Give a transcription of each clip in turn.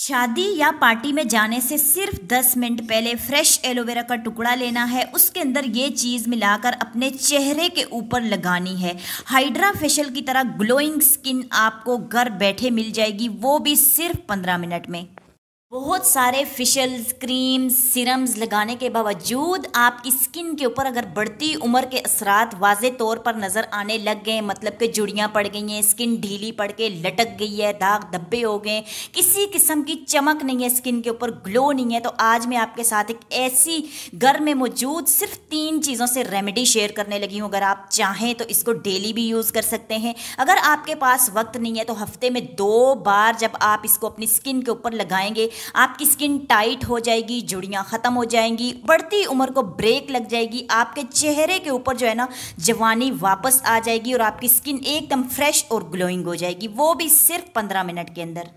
शादी या पार्टी में जाने से सिर्फ 10 मिनट पहले फ्रेश एलोवेरा का टुकड़ा लेना है उसके अंदर ये चीज़ मिलाकर अपने चेहरे के ऊपर लगानी है हाइड्रा फेशियल की तरह ग्लोइंग स्किन आपको घर बैठे मिल जाएगी वो भी सिर्फ 15 मिनट में बहुत सारे फिशल क्रीम सिरम्स लगाने के बावजूद आपकी स्किन के ऊपर अगर बढ़ती उम्र के असरात वाज तौर पर नज़र आने लग गए मतलब कि जुड़ियाँ पड़ गई हैं स्किन ढीली पड़ के लटक गई है दाग धब्बे हो गए किसी किस्म की चमक नहीं है स्किन के ऊपर ग्लो नहीं है तो आज मैं आपके साथ एक ऐसी घर में मौजूद सिर्फ तीन चीज़ों से रेमेडी शेयर करने लगी हूँ अगर आप चाहें तो इसको डेली भी यूज़ कर सकते हैं अगर आपके पास वक्त नहीं है तो हफ्ते में दो बार जब आप इसको अपनी स्किन के ऊपर लगाएंगे आपकी स्किन टाइट हो जाएगी जुड़ियाँ ख़त्म हो जाएंगी बढ़ती उम्र को ब्रेक लग जाएगी आपके चेहरे के ऊपर जो है ना जवानी वापस आ जाएगी और आपकी स्किन एकदम फ्रेश और ग्लोइंग हो जाएगी वो भी सिर्फ पंद्रह मिनट के अंदर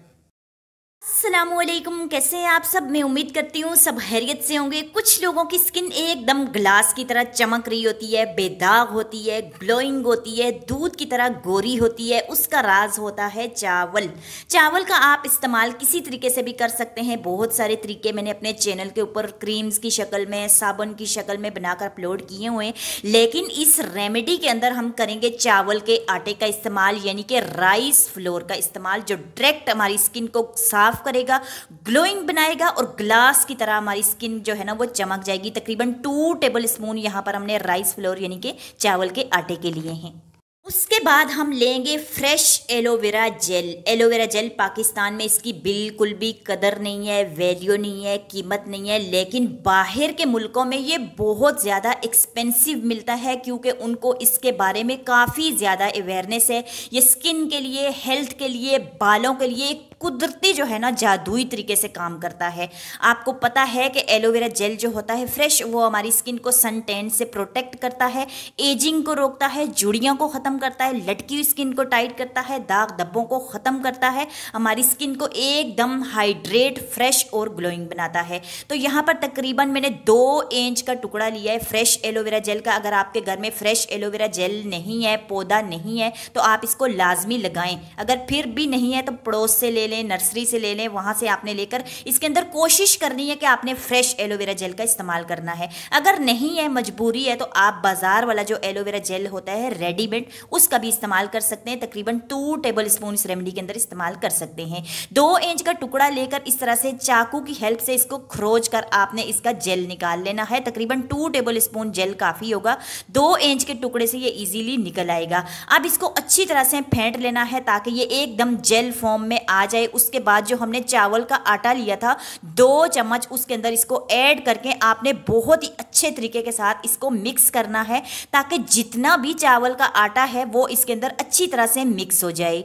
असलम कैसे हैं आप सब मैं उम्मीद करती हूँ सब हैरियत से होंगे कुछ लोगों की स्किन एकदम ग्लास की तरह चमक रही होती है बेदाग होती है ग्लोइंग होती है दूध की तरह गोरी होती है उसका राज होता है चावल चावल का आप इस्तेमाल किसी तरीके से भी कर सकते हैं बहुत सारे तरीके मैंने अपने चैनल के ऊपर क्रीम्स की शक्ल में साबुन की शक्ल में बनाकर अपलोड किए हुए लेकिन इस रेमेडी के अंदर हम करेंगे चावल के आटे का इस्तेमाल यानी कि राइस फ्लोर का इस्तेमाल जो डायरेक्ट हमारी स्किन को साफ साफ करेगा ग्लोइंग बनाएगा और ग्लास की तरह हमारी स्किन जो है ना वो चमक जाएगी तकरीबन टू टेबल स्पून यहाँ पर हमने राइस फ्लोर यानी कि चावल के आटे के लिए हैं उसके बाद हम लेंगे fresh aloe vera gel aloe vera gel Pakistan में इसकी बिल्कुल भी कदर नहीं है वैल्यू नहीं है कीमत नहीं है लेकिन बाहर के मुल्कों में ये बहुत ज़्यादा एक्सपेंसिव मिलता है क्योंकि उनको इसके बारे में काफ़ी ज़्यादा अवेयरनेस है ये स्किन के लिए हेल्थ के लिए बालों के लिए एक कुदरती जो है ना जादुई तरीके से काम करता है आपको पता है कि एलोवेरा जेल जो होता है फ्रेश वो हमारी स्किन को सन टेन से प्रोटेक्ट करता है एजिंग को रोकता है जुड़ियों को ख़त्म करता है लटकी हुई स्किन को टाइट करता है दाग धब्बों को ख़त्म करता है हमारी स्किन को एकदम हाइड्रेट फ्रेश और ग्लोइंग बनाता है तो यहाँ पर तकरीबन मैंने दो इंच का टुकड़ा लिया है फ्रेश एलोवेरा जेल का अगर आपके घर में फ्रेश एलोवेरा जेल नहीं है पौधा नहीं है तो आप इसको लाजमी लगाएं अगर फिर भी नहीं है तो पड़ोस से ले लें लें नर्सरी से ले लें वहाँ से आपने लेकर इसके अंदर कोशिश करनी है कि आपने फ्रेश एलोवेरा जेल का इस्तेमाल करना है अगर नहीं है मजबूरी है तो आप बाज़ार वाला जो एलोवेरा जेल होता है रेडीमेड उसका भी इस्तेमाल कर सकते हैं तकरीबन टू टेबल स्पून इस रेमेडी के अंदर इस्तेमाल कर सकते हैं दो इंच का टुकड़ा लेकर इस तरह से चाकू की हेल्प से इसको खरोज कर आपने इसका जेल निकाल लेना है तकरीबन टू टेबल स्पून जेल काफ़ी होगा दो इंच के टुकड़े से ये इजीली निकल आएगा अब इसको अच्छी तरह से फेंट लेना है ताकि ये एकदम जेल फॉर्म में आ जाए है उसके बाद जो हमने चावल का आटा लिया था दो चम्मच उसके अंदर इसको ऐड करके आपने बहुत ही अच्छे तरीके के साथ इसको मिक्स करना है ताकि जितना भी चावल का आटा है वो इसके अंदर अच्छी तरह से मिक्स हो जाए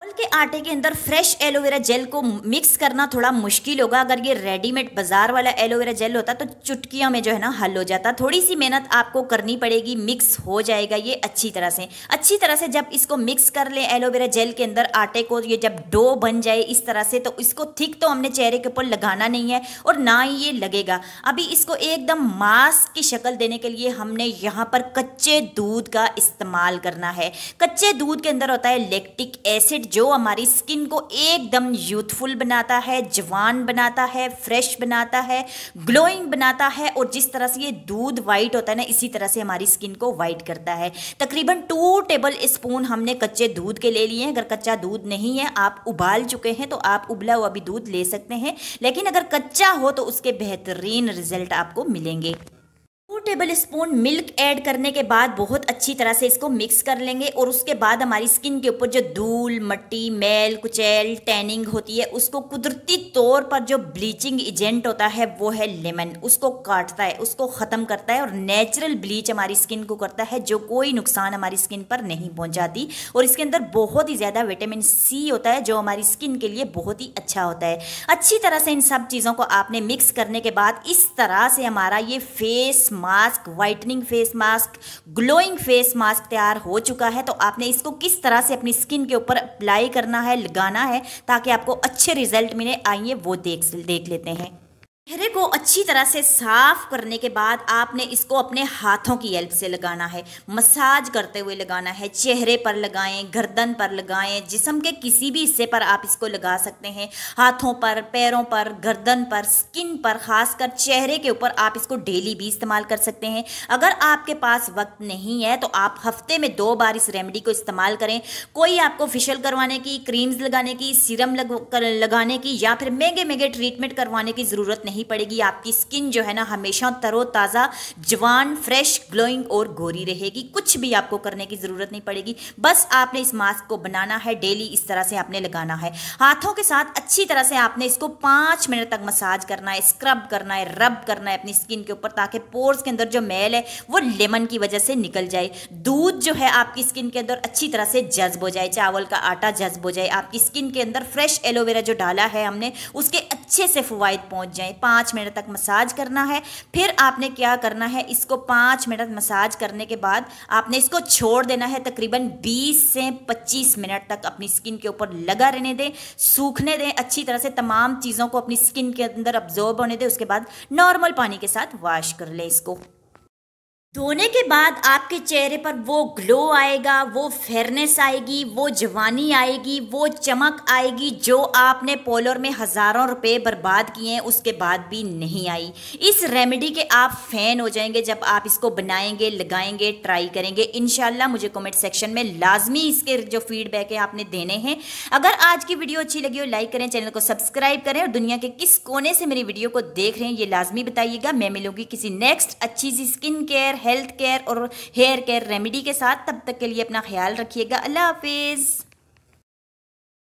चावल के आटे के अंदर फ्रेश एलोवेरा जेल को मिक्स करना थोड़ा मुश्किल होगा अगर ये रेडीमेड बाजार वाला एलोवेरा जेल होता तो चुटकियों में जो है ना हल हो जाता थोड़ी सी मेहनत आपको करनी पड़ेगी मिक्स हो जाएगा ये अच्छी तरह से अच्छी तरह से जब इसको मिक्स कर ले एलोवेरा जेल के अंदर आटे को ये जब डो बन जाए इस तरह से तो इसको थिक तो हमने चेहरे के ऊपर लगाना नहीं है और ना ही ये लगेगा अभी इसको एकदम मास्क की शक्ल देने के लिए हमने यहाँ पर कच्चे दूध का इस्तेमाल करना है कच्चे दूध के अंदर होता है लेक्टिक एसिड जो हमारी स्किन को एकदम यूथफुल बनाता है जवान बनाता है फ्रेश बनाता है ग्लोइंग बनाता है और जिस तरह से ये दूध वाइट होता है ना इसी तरह से हमारी स्किन को वाइट करता है तकरीबन टू टेबल स्पून हमने कच्चे दूध के ले लिए हैं अगर कच्चा दूध नहीं है आप उबाल चुके हैं तो आप उबला हुआ भी दूध ले सकते हैं लेकिन अगर कच्चा हो तो उसके बेहतरीन रिजल्ट आपको मिलेंगे टेबल स्पून मिल्क ऐड करने के बाद बहुत अच्छी तरह से इसको मिक्स कर लेंगे और उसके बाद हमारी स्किन के ऊपर जो धूल मट्टी मैल कुचैल टैनिंग होती है उसको कुदरती तौर पर जो ब्लीचिंग एजेंट होता है वो है लेमन उसको काटता है उसको ख़त्म करता है और नेचुरल ब्लीच हमारी स्किन को करता है जो कोई नुकसान हमारी स्किन पर नहीं पहुँचाती और इसके अंदर बहुत ही ज़्यादा विटामिन सी होता है जो हमारी स्किन के लिए बहुत ही अच्छा होता है अच्छी तरह से इन सब चीज़ों को आपने मिक्स करने के बाद इस तरह से हमारा ये face mask mask whitening face mask glowing face mask तैयार हो चुका है तो आपने इसको किस तरह से अपनी स्किन के ऊपर अप्लाई करना है लगाना है ताकि आपको अच्छे रिजल्ट मिले आइए वो देख देख लेते हैं चेहरे को अच्छी तरह से साफ करने के बाद आपने इसको अपने हाथों की हेल्प से लगाना है मसाज करते हुए लगाना है चेहरे पर लगाएं गर्दन पर लगाएं जिसम के किसी भी हिस्से पर आप इसको लगा सकते हैं हाथों पर पैरों पर गर्दन पर स्किन पर खासकर चेहरे के ऊपर आप इसको डेली भी इस्तेमाल कर सकते हैं अगर आपके पास वक्त नहीं है तो आप हफ्ते में दो बार इस रेमेडी को इस्तेमाल करें कोई आपको फेशियल करवाने की क्रीम्स लगाने की सीरम लगाने की या फिर महंगे महंगे ट्रीटमेंट करवाने की ज़रूरत नहीं नहीं पड़ेगी आपकी स्किन जो है ना हमेशा तरोताज़ा जवान फ्रेश ग्लोइंग और गोरी रहेगी कुछ भी आपको करने की ज़रूरत नहीं पड़ेगी बस आपने इस मास्क को बनाना है डेली इस तरह से आपने लगाना है हाथों के साथ अच्छी तरह से आपने इसको पाँच मिनट तक मसाज करना है स्क्रब करना है रब करना है अपनी स्किन के ऊपर ताकि पोर्स के अंदर जो मैल है वो लेमन की वजह से निकल जाए दूध जो है आपकी स्किन के अंदर अच्छी तरह से जज्ब हो जाए चावल का आटा जज्ब हो जाए आपकी स्किन के अंदर फ्रेश एलोवेरा जो डाला है हमने उसके अच्छे से फवाद पहुँच जाए पाँच मिनट तक मसाज करना है फिर आपने क्या करना है इसको पाँच मिनट मसाज करने के बाद आपने इसको छोड़ देना है तकरीबन बीस से पच्चीस मिनट तक अपनी स्किन के ऊपर लगा रहने दें सूखने दें अच्छी तरह से तमाम चीज़ों को अपनी स्किन के अंदर अब्जॉर्ब होने दें उसके बाद नॉर्मल पानी के साथ वॉश कर लें इसको धोने के बाद आपके चेहरे पर वो ग्लो आएगा वो फेयरनेस आएगी वो जवानी आएगी वो चमक आएगी जो आपने पोलर में हज़ारों रुपए बर्बाद किए हैं उसके बाद भी नहीं आई इस रेमेडी के आप फ़ैन हो जाएंगे जब आप इसको बनाएंगे लगाएंगे ट्राई करेंगे इन मुझे कमेंट सेक्शन में लाजमी इसके जो फीडबैक है आपने देने हैं अगर आज की वीडियो अच्छी लगी हो लाइक करें चैनल को सब्सक्राइब करें और दुनिया के किस कोने से मेरी वीडियो को देख रहे हैं ये लाजमी बताइएगा मैं मिलूंगी किसी नेक्स्ट अच्छी सी स्किन केयर हेल्थ केयर और हेयर केयर रेमेडी के साथ तब तक के लिए अपना ख्याल रखिएगा अल्लाह हाफिज़